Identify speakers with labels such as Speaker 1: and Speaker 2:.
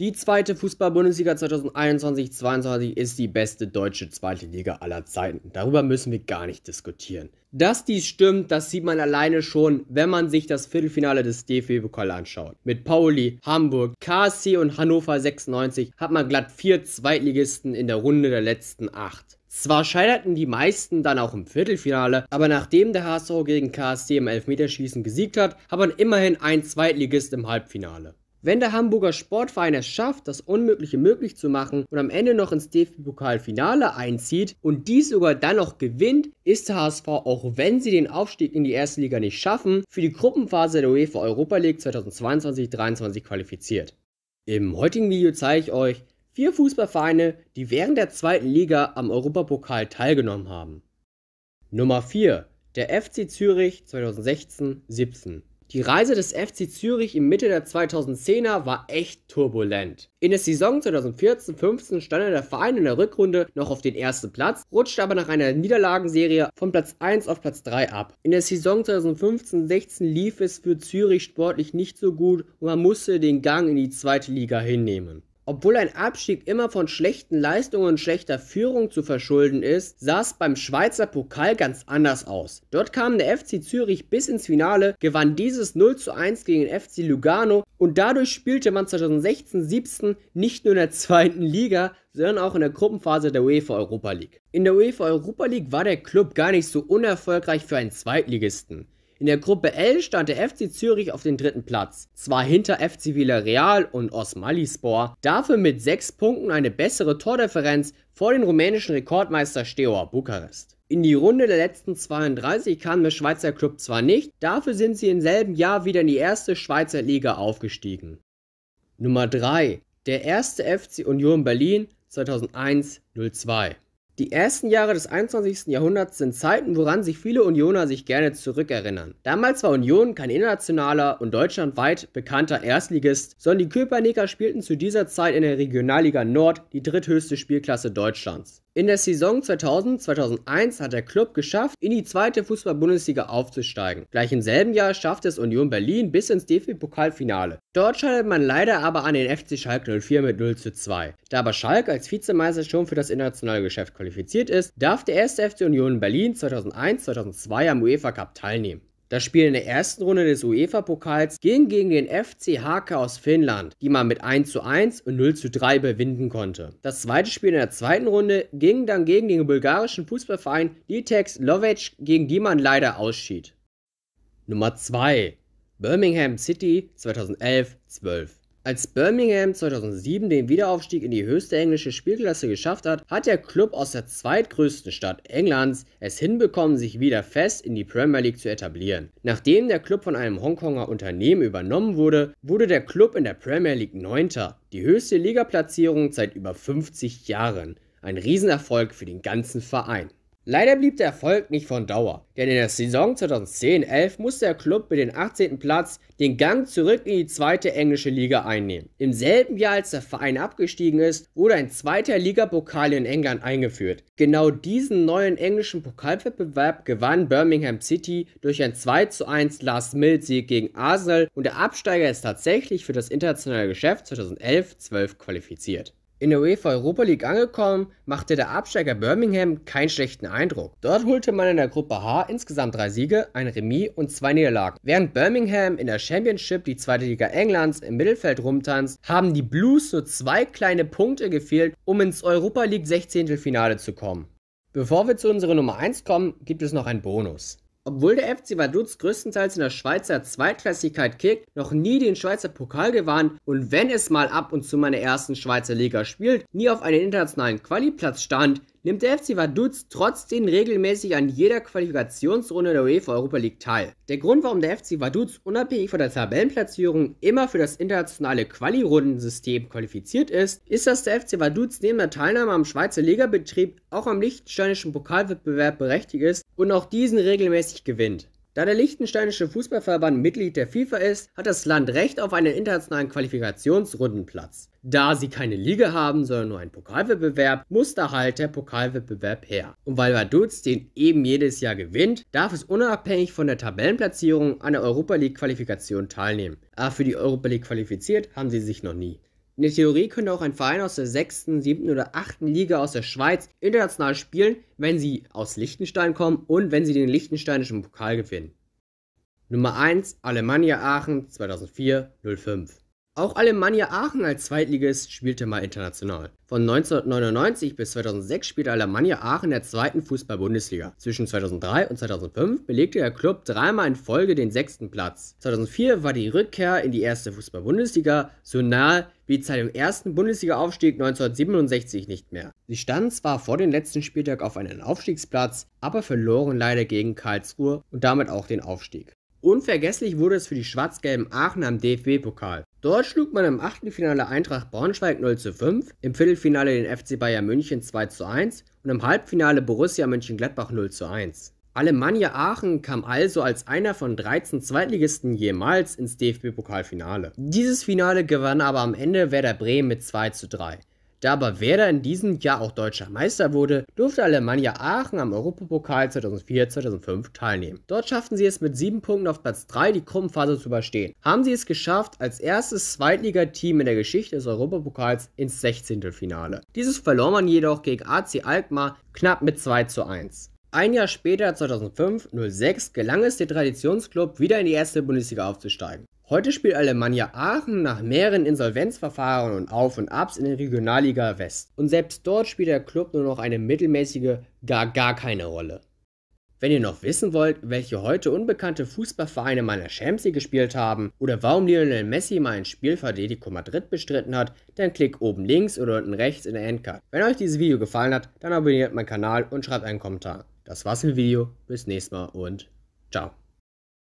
Speaker 1: Die zweite Fußball-Bundesliga 2021-22 ist die beste deutsche zweite Liga aller Zeiten. Darüber müssen wir gar nicht diskutieren. Dass dies stimmt, das sieht man alleine schon, wenn man sich das Viertelfinale des DFB-Pokal anschaut. Mit Pauli, Hamburg, KSC und Hannover 96 hat man glatt vier Zweitligisten in der Runde der letzten acht. Zwar scheiterten die meisten dann auch im Viertelfinale, aber nachdem der HSV gegen KSC im Elfmeterschießen gesiegt hat, hat man immerhin einen Zweitligist im Halbfinale. Wenn der Hamburger Sportverein es schafft, das Unmögliche möglich zu machen und am Ende noch ins DFB-Pokalfinale einzieht und dies sogar dann noch gewinnt, ist der HSV, auch wenn sie den Aufstieg in die erste Liga nicht schaffen, für die Gruppenphase der UEFA Europa League 2022-23 qualifiziert. Im heutigen Video zeige ich euch vier Fußballvereine, die während der zweiten Liga am Europapokal teilgenommen haben. Nummer 4, der FC Zürich 2016-17. Die Reise des FC Zürich im Mitte der 2010er war echt turbulent. In der Saison 2014-15 stand der Verein in der Rückrunde noch auf den ersten Platz, rutschte aber nach einer Niederlagenserie von Platz 1 auf Platz 3 ab. In der Saison 2015-16 lief es für Zürich sportlich nicht so gut und man musste den Gang in die zweite Liga hinnehmen. Obwohl ein Abstieg immer von schlechten Leistungen und schlechter Führung zu verschulden ist, sah es beim Schweizer Pokal ganz anders aus. Dort kam der FC Zürich bis ins Finale, gewann dieses 0 zu 1 gegen den FC Lugano und dadurch spielte man 2016-17 nicht nur in der zweiten Liga, sondern auch in der Gruppenphase der UEFA Europa League. In der UEFA Europa League war der Club gar nicht so unerfolgreich für einen Zweitligisten. In der Gruppe L stand der FC Zürich auf dem dritten Platz, zwar hinter FC Villarreal und Osmalispor, dafür mit sechs Punkten eine bessere Tordifferenz vor den rumänischen Rekordmeister Steaua Bukarest. In die Runde der letzten 32 kam der Schweizer Club zwar nicht, dafür sind sie im selben Jahr wieder in die erste Schweizer Liga aufgestiegen. Nummer 3. Der erste FC Union Berlin 2001-02. Die ersten Jahre des 21. Jahrhunderts sind Zeiten, woran sich viele Unioner sich gerne zurückerinnern. Damals war Union kein internationaler und deutschlandweit bekannter Erstligist, sondern die Köpernicker spielten zu dieser Zeit in der Regionalliga Nord, die dritthöchste Spielklasse Deutschlands. In der Saison 2000-2001 hat der Club geschafft, in die zweite Fußball-Bundesliga aufzusteigen. Gleich im selben Jahr schafft es Union Berlin bis ins DFB-Pokalfinale. Dort schaltet man leider aber an den FC Schalke 04 mit 0 zu 2. Da aber Schalke als Vizemeister schon für das internationale Geschäft qualifiziert ist, darf der erste FC Union Berlin 2001-2002 am UEFA Cup teilnehmen. Das Spiel in der ersten Runde des UEFA-Pokals ging gegen den FC Hake aus Finnland, die man mit 1 zu 1 und 0 zu 3 überwinden konnte. Das zweite Spiel in der zweiten Runde ging dann gegen den bulgarischen Fußballverein Litex Lovec, gegen die man leider ausschied. Nummer 2 Birmingham City 2011-12 als Birmingham 2007 den Wiederaufstieg in die höchste englische Spielklasse geschafft hat, hat der Club aus der zweitgrößten Stadt Englands es hinbekommen, sich wieder fest in die Premier League zu etablieren. Nachdem der Club von einem Hongkonger Unternehmen übernommen wurde, wurde der Club in der Premier League Neunter, die höchste Ligaplatzierung seit über 50 Jahren. Ein Riesenerfolg für den ganzen Verein. Leider blieb der Erfolg nicht von Dauer, denn in der Saison 2010-11 musste der Club mit dem 18. Platz den Gang zurück in die zweite englische Liga einnehmen. Im selben Jahr, als der Verein abgestiegen ist, wurde ein zweiter Ligapokal in England eingeführt. Genau diesen neuen englischen Pokalwettbewerb gewann Birmingham City durch ein 2:1 Last-Mill-Sieg gegen Arsenal und der Absteiger ist tatsächlich für das internationale Geschäft 2011-12 qualifiziert. In der UEFA Europa League angekommen, machte der Absteiger Birmingham keinen schlechten Eindruck. Dort holte man in der Gruppe H insgesamt drei Siege, ein Remis und zwei Niederlagen. Während Birmingham in der Championship die zweite Liga Englands im Mittelfeld rumtanzt, haben die Blues nur zwei kleine Punkte gefehlt, um ins Europa League 16. Finale zu kommen. Bevor wir zu unserer Nummer 1 kommen, gibt es noch einen Bonus. Obwohl der FC Vaduz größtenteils in der Schweizer Zweitklassigkeit kickt, noch nie den Schweizer Pokal gewann und wenn es mal ab und zu meine ersten Schweizer Liga spielt, nie auf einen internationalen Qualiplatz stand, nimmt der FC Vaduz trotzdem regelmäßig an jeder Qualifikationsrunde der UEFA Europa League teil. Der Grund, warum der FC Vaduz unabhängig von der Tabellenplatzierung immer für das internationale Quali-Rundensystem qualifiziert ist, ist, dass der FC Vaduz neben der Teilnahme am Schweizer Ligabetrieb auch am liechtensteinischen Pokalwettbewerb berechtigt ist und auch diesen regelmäßig gewinnt. Da der liechtensteinische Fußballverband Mitglied der FIFA ist, hat das Land Recht auf einen internationalen Qualifikationsrundenplatz. Da sie keine Liga haben, sondern nur einen Pokalwettbewerb, muss da halt der Pokalwettbewerb her. Und weil Vaduz den eben jedes Jahr gewinnt, darf es unabhängig von der Tabellenplatzierung an der Europa League Qualifikation teilnehmen. Aber für die Europa League qualifiziert haben sie sich noch nie. In der Theorie könnte auch ein Verein aus der 6., 7. oder 8. Liga aus der Schweiz international spielen, wenn sie aus Liechtenstein kommen und wenn sie den liechtensteinischen Pokal gewinnen. Nummer 1 Alemannia Aachen 2004-05 auch Alemannia Aachen als Zweitligist spielte mal international. Von 1999 bis 2006 spielte Alemannia Aachen in der zweiten Fußball-Bundesliga. Zwischen 2003 und 2005 belegte der Club dreimal in Folge den sechsten Platz. 2004 war die Rückkehr in die erste Fußball-Bundesliga so nahe wie seit dem ersten Bundesliga-Aufstieg 1967 nicht mehr. Sie standen zwar vor dem letzten Spieltag auf einen Aufstiegsplatz, aber verloren leider gegen Karlsruhe und damit auch den Aufstieg. Unvergesslich wurde es für die schwarz-gelben Aachen am DFB-Pokal. Dort schlug man im Achtelfinale Eintracht Braunschweig 0 zu 5, im Viertelfinale den FC Bayern München 2 zu 1 und im Halbfinale Borussia Mönchengladbach 0 zu 1. Alemannia Aachen kam also als einer von 13 Zweitligisten jemals ins DFB-Pokalfinale. Dieses Finale gewann aber am Ende Werder Bremen mit 2 zu 3. Da aber Werder in diesem Jahr auch deutscher Meister wurde, durfte Alemannia Aachen am Europapokal 2004-2005 teilnehmen. Dort schafften sie es mit sieben Punkten auf Platz 3 die Gruppenphase zu überstehen. Haben sie es geschafft, als erstes Zweitligateam in der Geschichte des Europapokals ins 16. Finale. Dieses verlor man jedoch gegen AC Alkmaar knapp mit 2 zu 1. Ein Jahr später, 2005-06, gelang es dem Traditionsclub wieder in die erste Bundesliga aufzusteigen. Heute spielt Alemannia Aachen nach mehreren Insolvenzverfahren und Auf und Abs in der Regionalliga West. Und selbst dort spielt der Club nur noch eine mittelmäßige, gar gar keine Rolle. Wenn ihr noch wissen wollt, welche heute unbekannte Fußballvereine meiner Champions League gespielt haben oder warum Lionel Messi mal ein Spiel für Atletico Madrid bestritten hat, dann klickt oben links oder unten rechts in der Endcard. Wenn euch dieses Video gefallen hat, dann abonniert meinen Kanal und schreibt einen Kommentar. Das war's im Video, bis nächstes Mal und ciao.